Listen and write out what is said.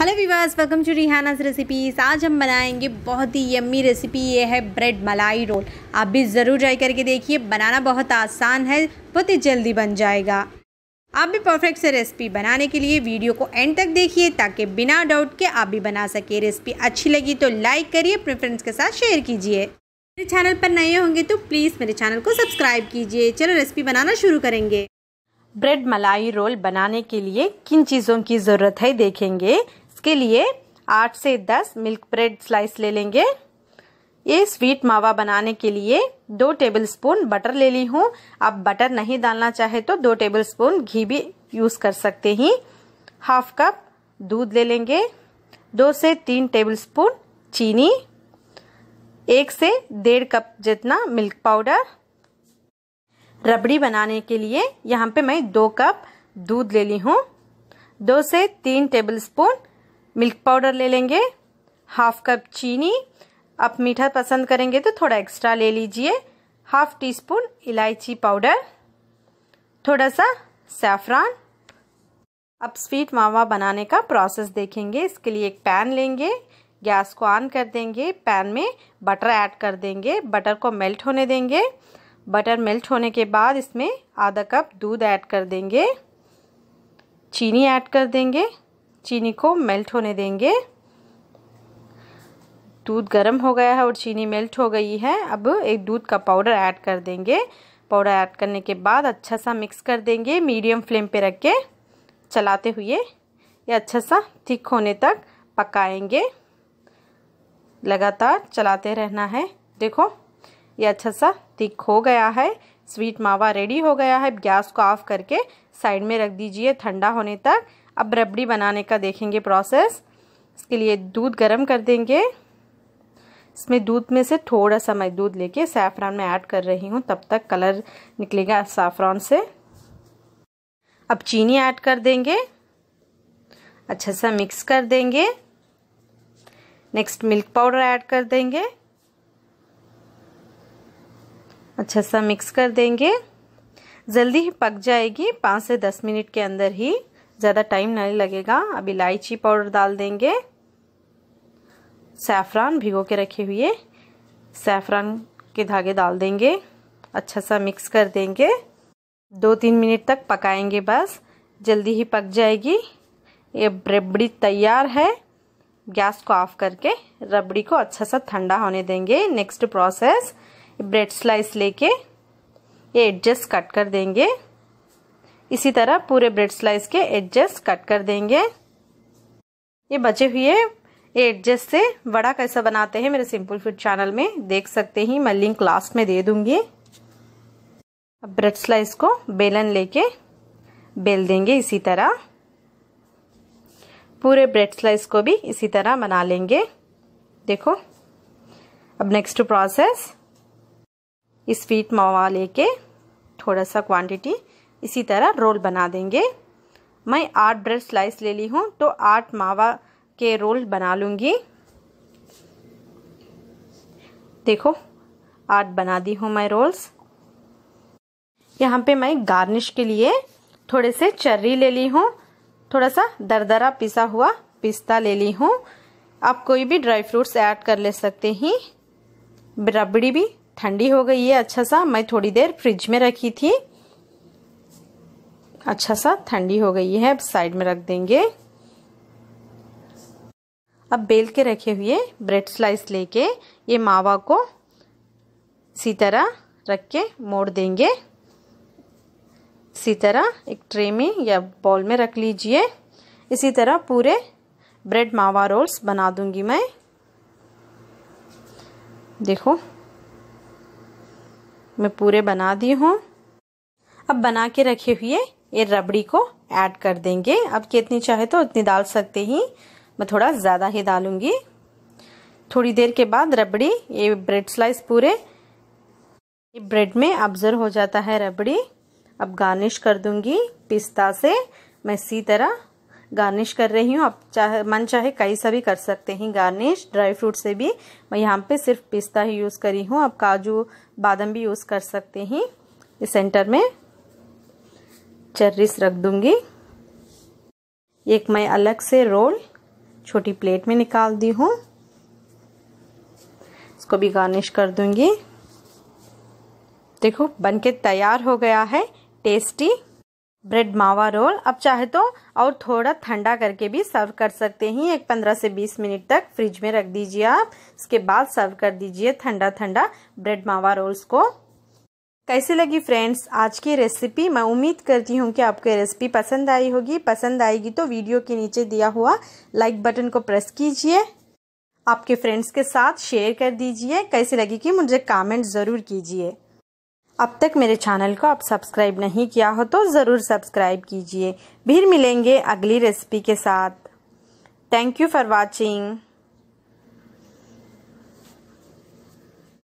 hello viewers welcome to Rihana's recipes आज हम बनाएंगे बहुत ही यम्मी रेसिपी ये है ब्रेड मलाई रोल आप भी ज़रूर ट्राई करके देखिए बनाना बहुत आसान है बहुत ही जल्दी बन जाएगा आप भी परफेक्ट से रेसिपी बनाने के लिए वीडियो को एंड तक देखिए ताकि बिना डाउट के आप भी बना सके रेसिपी अच्छी लगी तो लाइक करिए अपने फ्रेंड्स के साथ शेयर कीजिए मेरे चैनल पर नए होंगे तो प्लीज़ मेरे चैनल को सब्सक्राइब कीजिए चलो रेसिपी बनाना शुरू करेंगे ब्रेड मलाई रोल बनाने के लिए किन चीज़ों की ज़रूरत है देखेंगे इसके लिए आठ से दस मिल्क ब्रेड स्लाइस ले लेंगे ये स्वीट मावा बनाने के लिए दो टेबलस्पून बटर ले ली हूँ आप बटर नहीं डालना चाहे तो दो टेबलस्पून घी भी यूज़ कर सकते हैं हाफ कप दूध ले लेंगे दो से तीन टेबलस्पून चीनी एक से डेढ़ कप जितना मिल्क पाउडर रबड़ी बनाने के लिए यहाँ पे मैं दो कप दूध ले ली हूँ दो से तीन टेबलस्पून मिल्क पाउडर ले लेंगे हाफ कप चीनी आप मीठा पसंद करेंगे तो थोड़ा एक्स्ट्रा ले लीजिए हाफ टी स्पून इलायची पाउडर थोड़ा सा सैफरान अब स्वीट मावा बनाने का प्रोसेस देखेंगे इसके लिए एक पैन लेंगे गैस को ऑन कर देंगे पैन में बटर ऐड कर देंगे बटर को मेल्ट होने देंगे बटर मेल्ट होने के बाद इसमें आधा कप दूध ऐड कर देंगे चीनी ऐड कर देंगे चीनी को मेल्ट होने देंगे दूध गर्म हो गया है और चीनी मेल्ट हो गई है अब एक दूध का पाउडर ऐड कर देंगे पाउडर ऐड करने के बाद अच्छा सा मिक्स कर देंगे मीडियम फ्लेम पे रख के चलाते हुए ये अच्छा सा थिक होने तक पकाएंगे लगातार चलाते रहना है देखो ये अच्छा सा थिक हो गया है स्वीट मावा रेडी हो गया है गैस को ऑफ करके साइड में रख दीजिए ठंडा होने तक अब रबड़ी बनाने का देखेंगे प्रोसेस इसके लिए दूध गर्म कर देंगे इसमें दूध में से थोड़ा सा मैं दूध लेके सैफरान में ऐड कर रही हूँ तब तक कलर निकलेगा सैफरान से अब चीनी ऐड कर देंगे अच्छा सा मिक्स कर देंगे नेक्स्ट मिल्क पाउडर ऐड कर देंगे अच्छा सा मिक्स कर देंगे जल्दी ही पक जाएगी पाँच से दस मिनट के अंदर ही ज़्यादा टाइम नहीं लगेगा अब इलायची पाउडर डाल देंगे सैफरान भिगो के रखे हुए सैफरान के धागे डाल देंगे अच्छा सा मिक्स कर देंगे दो तीन मिनट तक पकाएंगे बस जल्दी ही पक जाएगी ये रबड़ी तैयार है गैस को ऑफ करके रबड़ी को अच्छा सा ठंडा होने देंगे नेक्स्ट प्रोसेस ब्रेड स्लाइस लेके ये एडजस्ट कट कर देंगे इसी तरह पूरे ब्रेड स्लाइस के एडजस्ट कट कर देंगे ये बचे हुए एडजस्ट से वड़ा कैसा बनाते हैं मेरे सिंपल फूड चैनल में देख सकते ही मैं लिंक लास्ट में दे दूंगी अब ब्रेड स्लाइस को बेलन लेके बेल देंगे इसी तरह पूरे ब्रेड स्लाइस को भी इसी तरह बना लेंगे देखो अब नेक्स्ट प्रोसेस स्वीट मावा लेके थोड़ा सा क्वांटिटी इसी तरह रोल बना देंगे मैं आठ ब्रेड स्लाइस ले ली हूँ तो आठ मावा के रोल बना लूँगी देखो आठ बना दी हूँ मैं रोल्स यहाँ पे मैं गार्निश के लिए थोड़े से चर्री ले ली हूँ थोड़ा सा दरदरा पिसा हुआ पिस्ता ले ली हूँ आप कोई भी ड्राई फ्रूट्स ऐड कर ले सकते हैं रबड़ी भी ठंडी हो गई है अच्छा सा मैं थोड़ी देर फ्रिज में रखी थी अच्छा सा ठंडी हो गई है अब साइड में रख देंगे अब बेल के रखे हुए ब्रेड स्लाइस लेके ये मावा को इसी तरह रख के मोड़ देंगे इसी तरह एक ट्रे में या बॉल में रख लीजिए इसी तरह पूरे ब्रेड मावा रोल्स बना दूंगी मैं देखो मैं पूरे बना दी हूँ अब बना के रखे हुए ये रबड़ी को ऐड कर देंगे अब कितनी चाहे तो उतनी डाल सकते ही मैं थोड़ा ज़्यादा ही डालूंगी थोड़ी देर के बाद रबड़ी ये ब्रेड स्लाइस पूरे ये ब्रेड में ऑब्जर्व हो जाता है रबड़ी अब गार्निश कर दूंगी पिस्ता से मैं इसी तरह गार्निश कर रही हूँ आप चाहे मन चाहे कई सा भी कर सकते हैं गार्निश ड्राई फ्रूट से भी मैं यहाँ पे सिर्फ पिस्ता ही यूज़ करी हूँ आप काजू बादाम भी यूज़ कर सकते हैं इस सेंटर में चर्रीस रख दूंगी एक मैं अलग से रोल छोटी प्लेट में निकाल दी हूँ इसको भी गार्निश कर दूंगी देखो बनके तैयार हो गया है टेस्टी ब्रेड मावा रोल अब चाहे तो और थोड़ा ठंडा करके भी सर्व कर सकते हैं एक पंद्रह से बीस मिनट तक फ्रिज में रख दीजिए आप इसके बाद सर्व कर दीजिए ठंडा ठंडा ब्रेड मावा रोल्स को कैसे लगी फ्रेंड्स आज की रेसिपी मैं उम्मीद करती हूँ कि आपको रेसिपी पसंद आई होगी पसंद आएगी तो वीडियो के नीचे दिया हुआ लाइक बटन को प्रेस कीजिए आपके फ्रेंड्स के साथ शेयर कर दीजिए कैसे लगी कि मुझे कमेंट ज़रूर कीजिए अब तक मेरे चैनल को आप सब्सक्राइब नहीं किया हो तो ज़रूर सब्सक्राइब कीजिए फिर मिलेंगे अगली रेसिपी के साथ थैंक यू फॉर वॉचिंग